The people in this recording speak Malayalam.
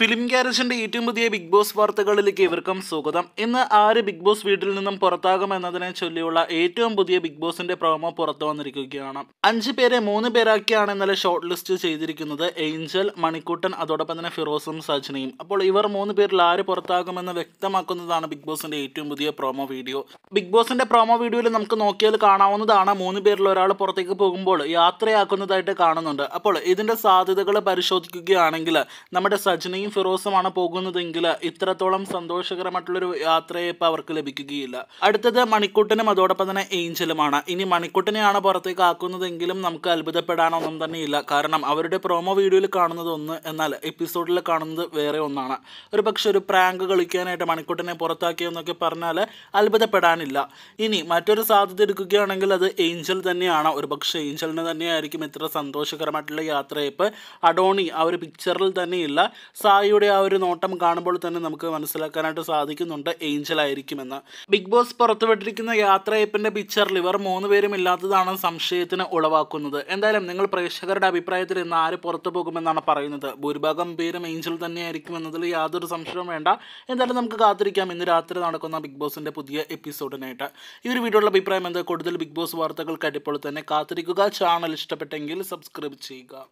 ഫിലിം ഗ്യാരേജിന്റെ ഏറ്റവും പുതിയ ബിഗ് ബോസ് വാർത്തകളിലേക്ക് ഇവർക്കും സ്വാഗതം ഇന്ന് ആര് ബിഗ് ബോസ് വീട്ടിൽ നിന്നും പുറത്താകും എന്നതിനെ ചൊല്ലിയുള്ള ഏറ്റവും പുതിയ ബിഗ് ബോസിന്റെ പ്രോമോ പുറത്തു വന്നിരിക്കുകയാണ് അഞ്ച് പേരെ മൂന്ന് പേരാക്കിയാണ് ഇന്നലെ ഷോർട്ട് ലിസ്റ്റ് ചെയ്തിരിക്കുന്നത് ഏഞ്ചൽ മണിക്കൂട്ടൻ അതോടൊപ്പം തന്നെ ഫിറോസും സജനയും അപ്പോൾ ഇവർ മൂന്ന് പേരിൽ ആര് പുറത്താകുമെന്ന് വ്യക്തമാക്കുന്നതാണ് ബിഗ് ബോസിന്റെ ഏറ്റവും പുതിയ പ്രോമോ വീഡിയോ ബിഗ് ബോസിന്റെ പ്രോമോ വീഡിയോയിൽ നമുക്ക് നോക്കിയാൽ കാണാവുന്നതാണ് മൂന്ന് പേരിൽ ഒരാൾ പുറത്തേക്ക് പോകുമ്പോൾ യാത്രയാക്കുന്നതായിട്ട് കാണുന്നുണ്ട് അപ്പോൾ ഇതിന്റെ സാധ്യതകൾ പരിശോധിക്കുകയാണെങ്കിൽ നമ്മുടെ സജനയും ഷാഹിദും ഫിറോസുമാണ് പോകുന്നതെങ്കിൽ ഇത്രത്തോളം സന്തോഷകരമായിട്ടുള്ളൊരു യാത്രയെ ഇപ്പോൾ അവർക്ക് ലഭിക്കുകയില്ല അടുത്തത് മണിക്കുട്ടനും അതോടൊപ്പം തന്നെ ഏഞ്ചലുമാണ് ഇനി മണിക്കുട്ടനെയാണ് പുറത്തേക്ക് ആക്കുന്നതെങ്കിലും നമുക്ക് അത്ഭുതപ്പെടാനൊന്നും തന്നെയില്ല കാരണം അവരുടെ പ്രൊമോ വീഡിയോയിൽ കാണുന്നത് ഒന്ന് എന്നാൽ എപ്പിസോഡിൽ കാണുന്നത് വേറെ ഒന്നാണ് ഒരു പക്ഷെ ഒരു പ്രാങ്ക് കളിക്കാനായിട്ട് മണിക്കുട്ടനെ പുറത്താക്കിയെന്നൊക്കെ പറഞ്ഞാൽ അത്ഭുതപ്പെടാനില്ല ഇനി മറ്റൊരു സാധ്യത എടുക്കുകയാണെങ്കിൽ അത് ഏഞ്ചൽ തന്നെയാണ് ഒരു പക്ഷേ ഏഞ്ചലിന് തന്നെയായിരിക്കും ഇത്ര സന്തോഷകരമായിട്ടുള്ള യാത്രയപ്പ് അഡോണി ആ ഒരു പിക്ചറിൽ തന്നെയില്ല സാ സായിയുടെ ആ ഒരു നോട്ടം കാണുമ്പോൾ തന്നെ നമുക്ക് മനസ്സിലാക്കാനായിട്ട് സാധിക്കുന്നുണ്ട് ഏഞ്ചൽ ആയിരിക്കുമെന്ന് ബിഗ് ബോസ് പുറത്തുവിട്ടിരിക്കുന്ന യാത്രയപ്പിന്റെ പിക്ചറിൽ ഇവർ മൂന്ന് പേരും ഇല്ലാത്തതാണ് സംശയത്തിന് ഉളവാക്കുന്നത് എന്തായാലും നിങ്ങൾ പ്രേക്ഷകരുടെ അഭിപ്രായത്തിൽ ഇന്ന് ആര് പുറത്തു പോകുമെന്നാണ് പറയുന്നത് ഭൂരിഭാഗം പേരും ഏഞ്ചൽ തന്നെയായിരിക്കും എന്നതിൽ യാതൊരു സംശയവും വേണ്ട എന്തായാലും നമുക്ക് കാത്തിരിക്കാം ഇന്ന് രാത്രി നടക്കുന്ന ബിഗ് ബോസിന്റെ പുതിയ എപ്പിസോഡിനായിട്ട് ഈ ഒരു വീഡിയോയുടെ അഭിപ്രായം എന്താ കൂടുതൽ ബിഗ് ബോസ് വാർത്തകൾക്കായിട്ട് ഇപ്പോൾ തന്നെ കാത്തിരിക്കുക ചാനൽ ഇഷ്ടപ്പെട്ടെങ്കിൽ സബ്സ്ക്രൈബ് ചെയ്യുക